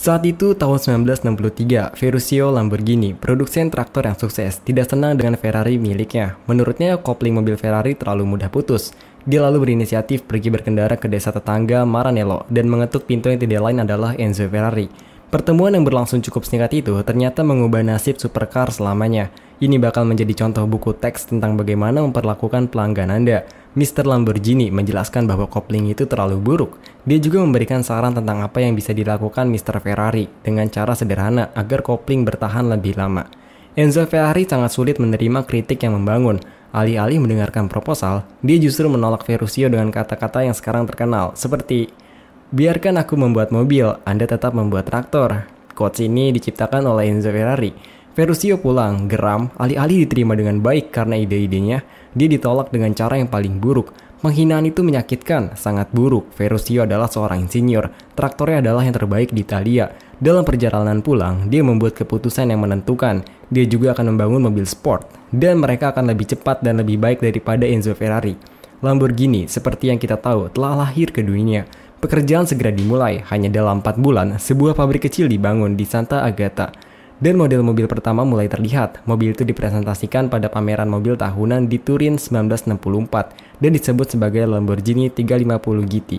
Saat itu, tahun 1963, Ferruccio Lamborghini, produsen traktor yang sukses, tidak senang dengan Ferrari miliknya. Menurutnya, kopling mobil Ferrari terlalu mudah putus. Dia lalu berinisiatif pergi berkendara ke desa tetangga Maranello dan mengetuk pintu yang tidak lain adalah Enzo Ferrari. Pertemuan yang berlangsung cukup singkat itu ternyata mengubah nasib supercar selamanya. Ini bakal menjadi contoh buku teks tentang bagaimana memperlakukan pelanggan Anda. Mr. Lamborghini menjelaskan bahwa kopling itu terlalu buruk. Dia juga memberikan saran tentang apa yang bisa dilakukan Mr. Ferrari dengan cara sederhana agar kopling bertahan lebih lama. Enzo Ferrari sangat sulit menerima kritik yang membangun. Alih-alih mendengarkan proposal, dia justru menolak Ferruccio dengan kata-kata yang sekarang terkenal, seperti Biarkan aku membuat mobil, Anda tetap membuat traktor. Quotes ini diciptakan oleh Enzo Ferrari. Ferruccio pulang, geram, alih-alih diterima dengan baik karena ide-idenya, dia ditolak dengan cara yang paling buruk. Penghinaan itu menyakitkan, sangat buruk. Ferruccio adalah seorang insinyur, traktornya adalah yang terbaik di Italia. Dalam perjalanan pulang, dia membuat keputusan yang menentukan. Dia juga akan membangun mobil sport, dan mereka akan lebih cepat dan lebih baik daripada Enzo Ferrari. Lamborghini, seperti yang kita tahu, telah lahir ke dunia. Pekerjaan segera dimulai, hanya dalam 4 bulan, sebuah pabrik kecil dibangun di Santa Agata dan model mobil pertama mulai terlihat. Mobil itu dipresentasikan pada pameran mobil tahunan di Turin 1964 dan disebut sebagai Lamborghini 350 GT.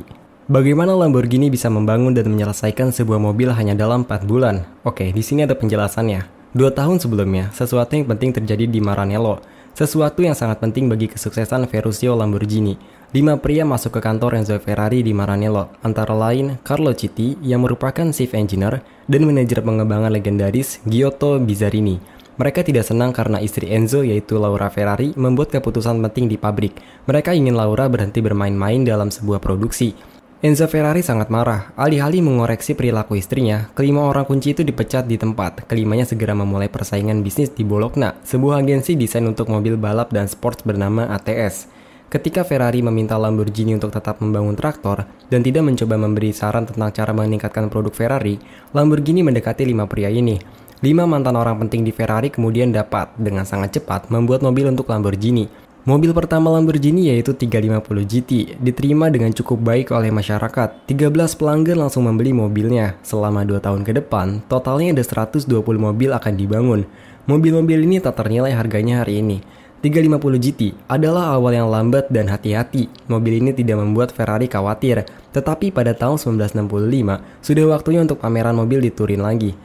Bagaimana Lamborghini bisa membangun dan menyelesaikan sebuah mobil hanya dalam 4 bulan? Oke, di sini ada penjelasannya. Dua tahun sebelumnya, sesuatu yang penting terjadi di Maranello. Sesuatu yang sangat penting bagi kesuksesan Ferruccio Lamborghini. Lima pria masuk ke kantor Enzo Ferrari di Maranello, antara lain Carlo Citti yang merupakan chief engineer dan manajer pengembangan legendaris Giotto Bizzarini. Mereka tidak senang karena istri Enzo yaitu Laura Ferrari membuat keputusan penting di pabrik. Mereka ingin Laura berhenti bermain-main dalam sebuah produksi. Enzo Ferrari sangat marah. Alih-alih mengoreksi perilaku istrinya, kelima orang kunci itu dipecat di tempat. Kelimanya segera memulai persaingan bisnis di Bologna, sebuah agensi desain untuk mobil balap dan sports bernama ATS. Ketika Ferrari meminta Lamborghini untuk tetap membangun traktor dan tidak mencoba memberi saran tentang cara meningkatkan produk Ferrari, Lamborghini mendekati lima pria ini. Lima mantan orang penting di Ferrari kemudian dapat dengan sangat cepat membuat mobil untuk Lamborghini. Mobil pertama Lamborghini yaitu 350 GT diterima dengan cukup baik oleh masyarakat. 13 pelanggan langsung membeli mobilnya. Selama 2 tahun ke depan, totalnya ada 120 mobil akan dibangun. Mobil-mobil ini tak ternilai harganya hari ini. 350 GT adalah awal yang lambat dan hati-hati. Mobil ini tidak membuat Ferrari khawatir, tetapi pada tahun 1965 sudah waktunya untuk pameran mobil di Turin lagi.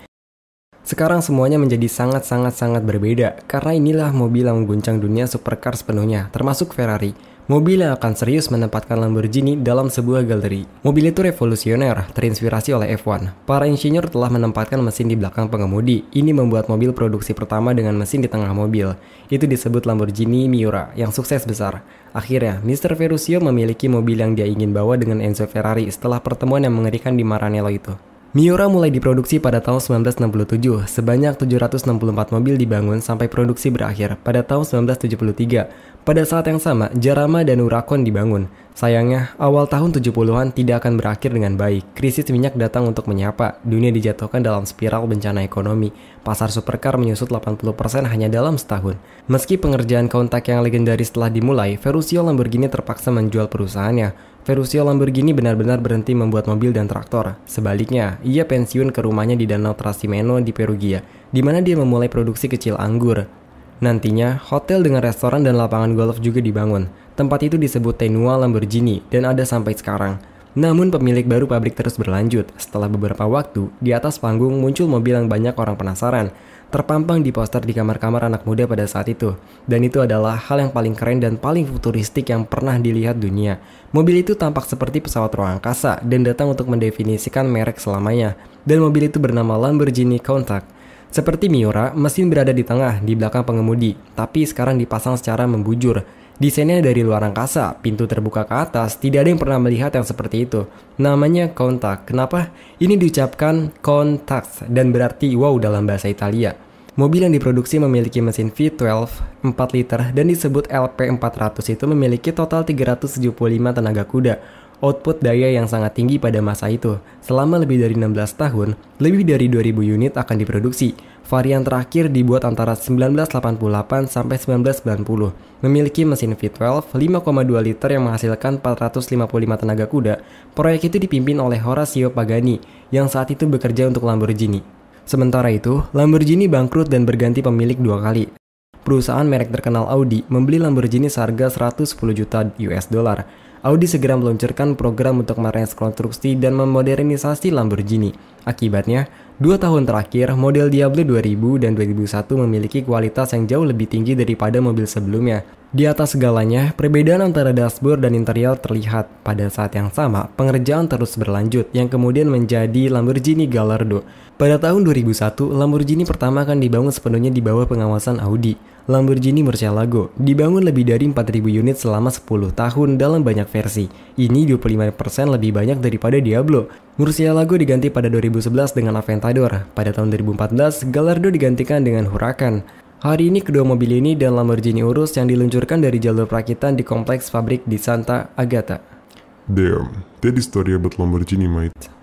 Sekarang semuanya menjadi sangat-sangat-sangat berbeda karena inilah mobil yang mengguncang dunia supercar sepenuhnya, termasuk Ferrari mobil yang akan serius menempatkan Lamborghini dalam sebuah galeri. Mobil itu revolusioner, terinspirasi oleh F1. Para insinyur telah menempatkan mesin di belakang pengemudi. Ini membuat mobil produksi pertama dengan mesin di tengah mobil. Itu disebut Lamborghini Miura, yang sukses besar. Akhirnya, Mr. Ferruccio memiliki mobil yang dia ingin bawa dengan Enzo Ferrari setelah pertemuan yang mengerikan di Maranello itu. Miura mulai diproduksi pada tahun 1967. Sebanyak 764 mobil dibangun sampai produksi berakhir pada tahun 1973. Pada saat yang sama, Jarama dan Urakon dibangun. Sayangnya, awal tahun 70-an tidak akan berakhir dengan baik. Krisis minyak datang untuk menyapa, dunia dijatuhkan dalam spiral bencana ekonomi. Pasar supercar menyusut 80% hanya dalam setahun. Meski pengerjaan kontak yang legendaris telah dimulai, Ferruccio Lamborghini terpaksa menjual perusahaannya. Ferruccio Lamborghini benar-benar berhenti membuat mobil dan traktor. Sebaliknya, ia pensiun ke rumahnya di Danau Trasimeno di Perugia, di mana dia memulai produksi kecil anggur. Nantinya, hotel dengan restoran dan lapangan golf juga dibangun. Tempat itu disebut Tenua Lamborghini dan ada sampai sekarang. Namun pemilik baru pabrik terus berlanjut. Setelah beberapa waktu, di atas panggung muncul mobil yang banyak orang penasaran. Terpampang di poster di kamar-kamar anak muda pada saat itu. Dan itu adalah hal yang paling keren dan paling futuristik yang pernah dilihat dunia. Mobil itu tampak seperti pesawat ruang angkasa dan datang untuk mendefinisikan merek selamanya. Dan mobil itu bernama Lamborghini Countach. Seperti Miura, mesin berada di tengah, di belakang pengemudi, tapi sekarang dipasang secara membujur. Desainnya dari luar angkasa, pintu terbuka ke atas, tidak ada yang pernah melihat yang seperti itu. Namanya kontak. Kenapa? Ini diucapkan kontak dan berarti wow dalam bahasa Italia. Mobil yang diproduksi memiliki mesin V12 4 liter dan disebut LP400 itu memiliki total 375 tenaga kuda output daya yang sangat tinggi pada masa itu. Selama lebih dari 16 tahun, lebih dari 2000 unit akan diproduksi. Varian terakhir dibuat antara 1988 sampai 1990. Memiliki mesin V12 5,2 liter yang menghasilkan 455 tenaga kuda. Proyek itu dipimpin oleh Horacio Pagani yang saat itu bekerja untuk Lamborghini. Sementara itu, Lamborghini bangkrut dan berganti pemilik dua kali perusahaan merek terkenal Audi membeli Lamborghini seharga 110 juta US dollar. Audi segera meluncurkan program untuk merekonstruksi dan memodernisasi Lamborghini. Akibatnya, dua tahun terakhir, model Diablo 2000 dan 2001 memiliki kualitas yang jauh lebih tinggi daripada mobil sebelumnya. Di atas segalanya, perbedaan antara dashboard dan interior terlihat. Pada saat yang sama, pengerjaan terus berlanjut, yang kemudian menjadi Lamborghini Gallardo. Pada tahun 2001, Lamborghini pertama akan dibangun sepenuhnya di bawah pengawasan Audi. Lamborghini Murcielago dibangun lebih dari 4.000 unit selama 10 tahun dalam banyak versi. Ini 25% lebih banyak daripada Diablo. Murcielago diganti pada 2011 dengan Aventador. Pada tahun 2014, Gallardo digantikan dengan Huracan. Hari ini kedua mobil ini dan Lamborghini Urus yang diluncurkan dari jalur perakitan di kompleks pabrik di Santa Agata. Damn, that is story about Lamborghini, mate.